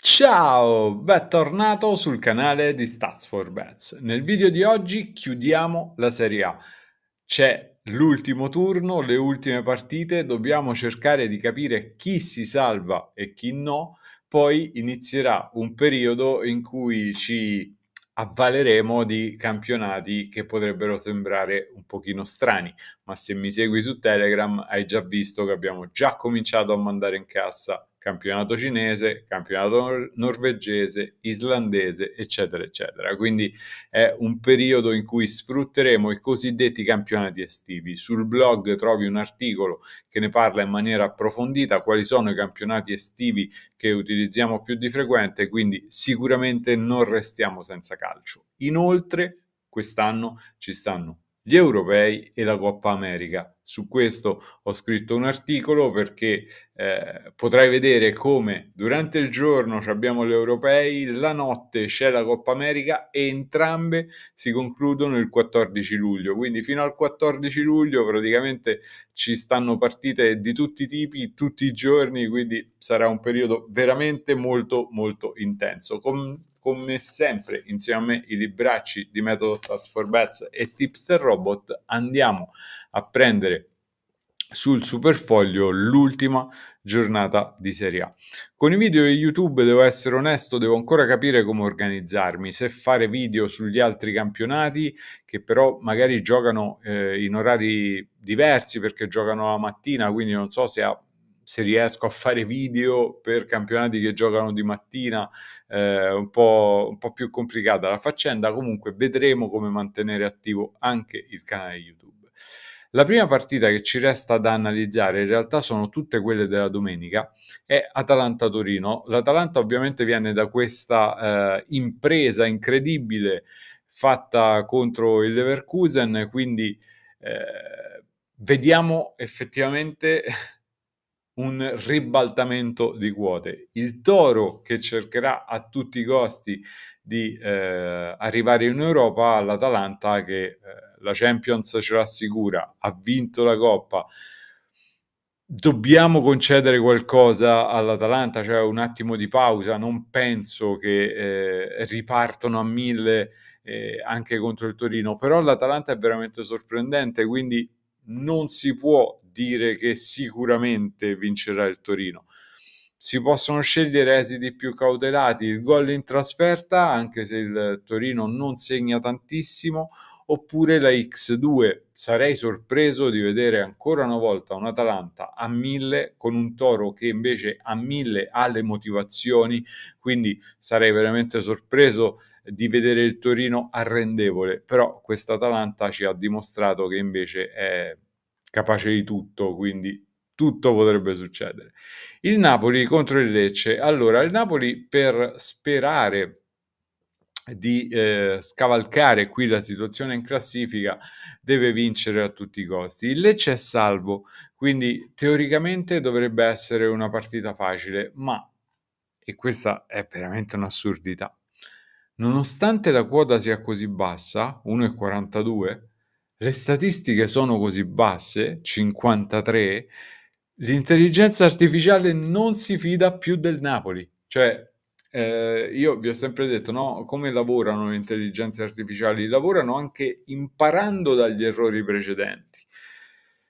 Ciao, bentornato sul canale di Stats for Bets. Nel video di oggi chiudiamo la Serie A. C'è l'ultimo turno, le ultime partite, dobbiamo cercare di capire chi si salva e chi no, poi inizierà un periodo in cui ci avvaleremo di campionati che potrebbero sembrare un pochino strani, ma se mi segui su Telegram hai già visto che abbiamo già cominciato a mandare in cassa campionato cinese, campionato norvegese, islandese, eccetera, eccetera. Quindi è un periodo in cui sfrutteremo i cosiddetti campionati estivi. Sul blog trovi un articolo che ne parla in maniera approfondita, quali sono i campionati estivi che utilizziamo più di frequente, quindi sicuramente non restiamo senza calcio. Inoltre, quest'anno ci stanno gli europei e la Coppa America. Su questo ho scritto un articolo perché eh, potrai vedere come durante il giorno abbiamo gli europei, la notte c'è la Coppa America e entrambe si concludono il 14 luglio. Quindi fino al 14 luglio praticamente ci stanno partite di tutti i tipi, tutti i giorni, quindi sarà un periodo veramente molto molto intenso. Com- come sempre insieme a me i libracci di Metodo Stats for Bets e Tipster Robot andiamo a prendere sul superfoglio l'ultima giornata di Serie A. Con i video di YouTube devo essere onesto, devo ancora capire come organizzarmi, se fare video sugli altri campionati che però magari giocano eh, in orari diversi perché giocano la mattina, quindi non so se ha se riesco a fare video per campionati che giocano di mattina, eh, un, po', un po' più complicata la faccenda, comunque vedremo come mantenere attivo anche il canale YouTube. La prima partita che ci resta da analizzare, in realtà sono tutte quelle della domenica, è Atalanta-Torino. L'Atalanta ovviamente viene da questa eh, impresa incredibile fatta contro il Leverkusen, quindi eh, vediamo effettivamente un ribaltamento di quote. Il toro che cercherà a tutti i costi di eh, arrivare in Europa all'Atalanta che eh, la Champions ce l'ha sicura, ha vinto la Coppa. Dobbiamo concedere qualcosa all'Atalanta, cioè un attimo di pausa, non penso che eh, ripartono a mille eh, anche contro il Torino, però l'Atalanta è veramente sorprendente, quindi non si può dire che sicuramente vincerà il Torino. Si possono scegliere esiti più cautelati, il gol in trasferta, anche se il Torino non segna tantissimo, oppure la X2. Sarei sorpreso di vedere ancora una volta un Atalanta a 1000 con un Toro che invece a 1000 ha le motivazioni, quindi sarei veramente sorpreso di vedere il Torino arrendevole, però questa Atalanta ci ha dimostrato che invece è capace di tutto, quindi tutto potrebbe succedere. Il Napoli contro il Lecce. Allora, il Napoli per sperare di eh, scavalcare qui la situazione in classifica deve vincere a tutti i costi. Il Lecce è salvo, quindi teoricamente dovrebbe essere una partita facile, ma e questa è veramente un'assurdità. Nonostante la quota sia così bassa, 1,42 le statistiche sono così basse, 53, l'intelligenza artificiale non si fida più del Napoli. Cioè, eh, io vi ho sempre detto, no, come lavorano le intelligenze artificiali? Lavorano anche imparando dagli errori precedenti.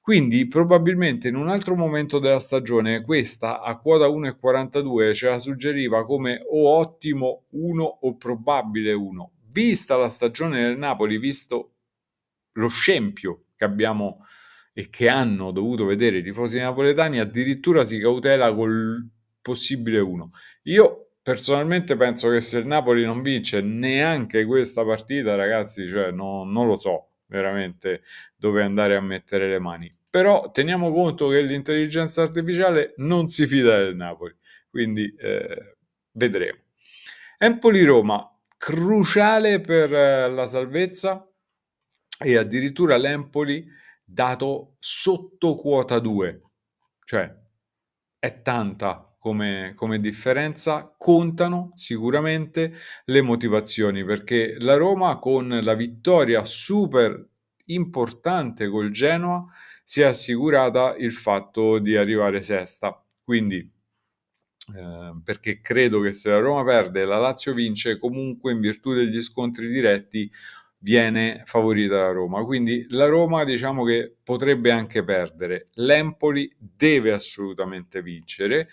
Quindi probabilmente in un altro momento della stagione questa a quota 1,42 ce la suggeriva come o ottimo 1 o probabile 1. Vista la stagione del Napoli, visto lo scempio che abbiamo e che hanno dovuto vedere i tifosi napoletani, addirittura si cautela col possibile 1. Io personalmente penso che se il Napoli non vince neanche questa partita, ragazzi, cioè, no, non lo so veramente dove andare a mettere le mani. Però teniamo conto che l'intelligenza artificiale non si fida del Napoli, quindi eh, vedremo. Empoli-Roma, cruciale per eh, la salvezza, e addirittura l'Empoli dato sotto quota 2, cioè è tanta come, come, differenza, contano sicuramente le motivazioni perché la Roma con la vittoria super importante col Genoa si è assicurata il fatto di arrivare sesta, quindi eh, perché credo che se la Roma perde e la Lazio vince comunque in virtù degli scontri diretti viene favorita la Roma. Quindi la Roma diciamo che potrebbe anche perdere. L'Empoli deve assolutamente vincere.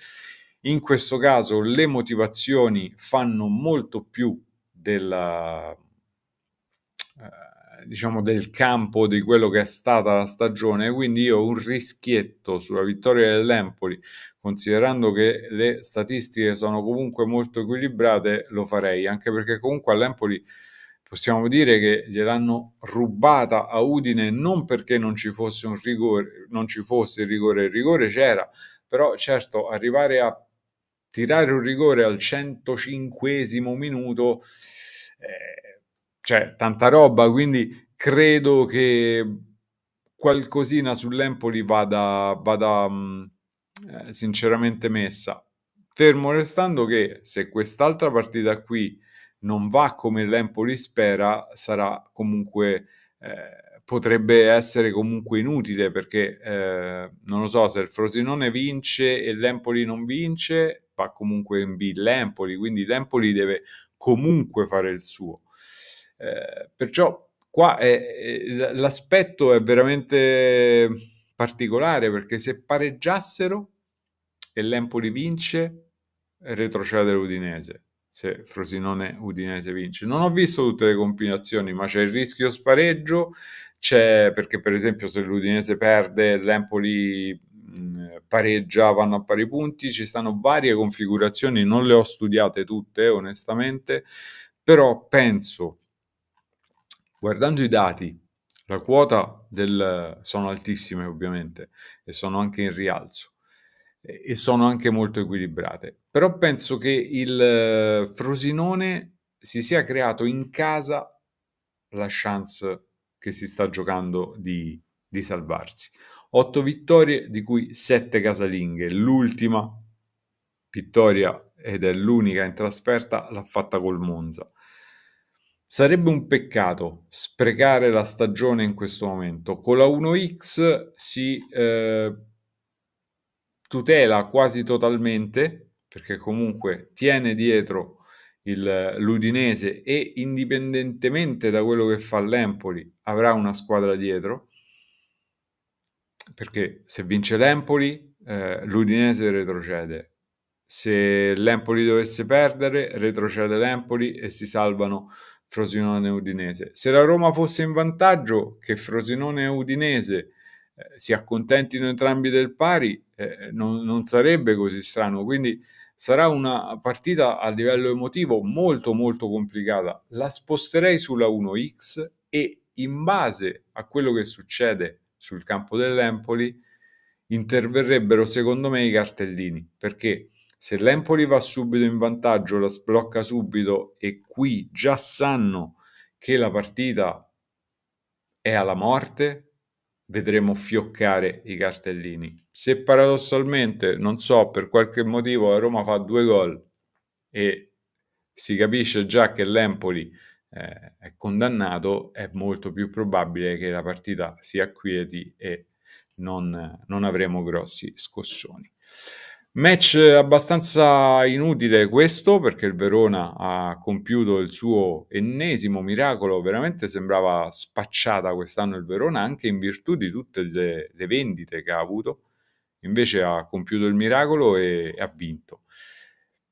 In questo caso le motivazioni fanno molto più della, eh, diciamo del campo di quello che è stata la stagione, quindi io un rischietto sulla vittoria dell'Empoli, considerando che le statistiche sono comunque molto equilibrate, lo farei, anche perché comunque all'Empoli possiamo dire che gliel'hanno rubata a Udine non perché non ci fosse un rigore, non ci fosse il rigore, il rigore c'era, però certo arrivare a tirare un rigore al 105 minuto, eh, cioè tanta roba, quindi credo che qualcosina sull'Empoli vada, vada mh, mm, eh, sinceramente messa. Fermo restando che se quest'altra partita qui non va come l'Empoli spera, sarà comunque eh, potrebbe essere comunque inutile perché eh, non lo so se il Frosinone vince e l'Empoli non vince, va comunque in B l'Empoli, quindi l'Empoli deve comunque fare il suo. Eh, perciò qua è, l'aspetto è veramente particolare perché se pareggiassero e l'Empoli vince, retrocede l'Udinese se Frosinone Udinese vince. Non ho visto tutte le combinazioni, ma c'è il rischio spareggio, c'è perché per esempio se l'Udinese perde l'Empoli mh, pareggia, vanno a pari punti, ci stanno varie configurazioni, non le ho studiate tutte onestamente, però penso, guardando i dati, la quota del... sono altissime ovviamente e sono anche in rialzo, e sono anche molto equilibrate. Però penso che il eh, Frosinone si sia creato in casa la chance che si sta giocando di, di salvarsi. Otto vittorie, di cui sette casalinghe. L'ultima vittoria, ed è l'unica in trasferta, l'ha fatta col Monza. Sarebbe un peccato sprecare la stagione in questo momento. Con la 1X si... Eh, tutela quasi totalmente, perché comunque tiene dietro il, l'Udinese e indipendentemente da quello che fa l'Empoli avrà una squadra dietro, perché se vince l'Empoli eh, l'Udinese retrocede, se l'Empoli dovesse perdere retrocede l'Empoli e si salvano Frosinone e Udinese. Se la Roma fosse in vantaggio, che Frosinone e Udinese eh, si accontentino entrambi del pari, eh, non, non, sarebbe così strano. Quindi sarà una partita a livello emotivo molto molto complicata. La sposterei sulla 1x e in base a quello che succede sul campo dell'Empoli interverrebbero secondo me i cartellini, perché se l'Empoli va subito in vantaggio, la sblocca subito e qui già sanno che la partita è alla morte, vedremo fioccare i cartellini. Se paradossalmente, non so, per qualche motivo la Roma fa due gol e si capisce già che l'Empoli eh, è condannato, è molto più probabile che la partita si acquieti e non, non avremo grossi scossoni. Match abbastanza inutile questo perché il Verona ha compiuto il suo ennesimo miracolo, veramente sembrava spacciata quest'anno il Verona anche in virtù di tutte le, le vendite che ha avuto, invece ha compiuto il miracolo e, e ha vinto.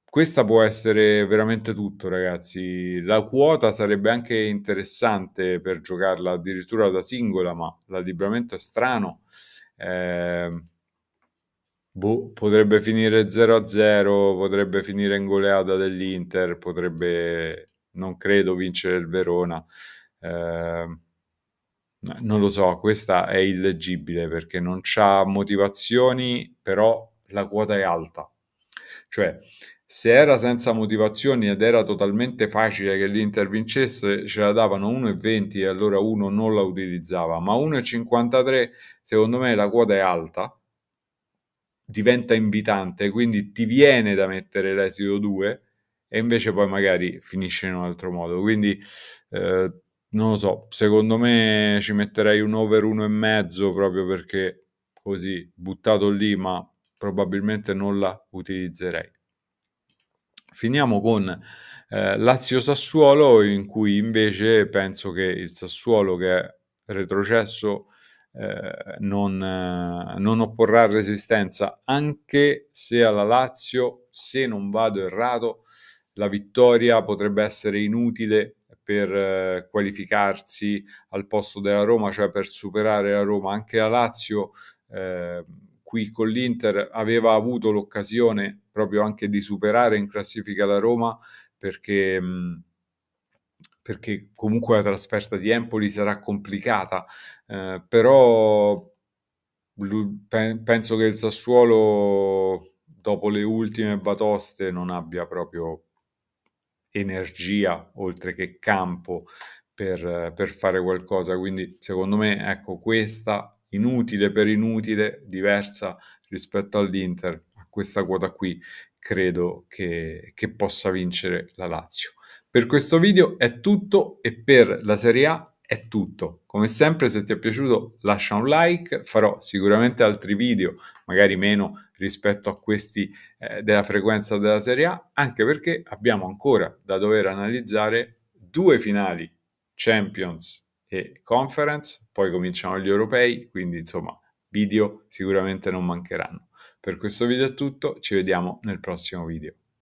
Questa può essere veramente tutto ragazzi, la quota sarebbe anche interessante per giocarla addirittura da singola, ma l'allibramento è strano. Eh, Boh, potrebbe finire 0-0, potrebbe finire in goleada dell'Inter, potrebbe, non credo, vincere il Verona. Eh, non lo so, questa è illeggibile perché non ha motivazioni, però la quota è alta. Cioè, se era senza motivazioni ed era totalmente facile che l'Inter vincesse, ce la davano 1,20 e allora uno non la utilizzava, ma 1,53 secondo me la quota è alta diventa invitante, quindi ti viene da mettere l'esito 2 e invece poi magari finisce in un altro modo. Quindi eh, non lo so, secondo me ci metterei un over 1 e mezzo proprio perché così buttato lì, ma probabilmente non la utilizzerei. Finiamo con eh, Lazio Sassuolo in cui invece penso che il Sassuolo che è retrocesso eh, non, eh, non, opporrà resistenza, anche se alla Lazio, se non vado errato, la vittoria potrebbe essere inutile per eh, qualificarsi al posto della Roma, cioè per superare la Roma. Anche la Lazio eh, qui con l'Inter aveva avuto l'occasione proprio anche di superare in classifica la Roma perché... Mh, mm, perché comunque la trasferta di Empoli sarà complicata, eh, però lui, pe- penso che il Sassuolo dopo le ultime batoste non abbia proprio energia oltre che campo per, per fare qualcosa, quindi secondo me ecco questa inutile per inutile, diversa rispetto all'Inter, a questa quota qui credo che, che possa vincere la Lazio. Per questo video è tutto e per la Serie A è tutto. Come sempre se ti è piaciuto lascia un like, farò sicuramente altri video, magari meno rispetto a questi eh, della frequenza della Serie A, anche perché abbiamo ancora da dover analizzare due finali Champions e Conference, poi cominciano gli europei, quindi insomma video sicuramente non mancheranno. Per questo video è tutto, ci vediamo nel prossimo video.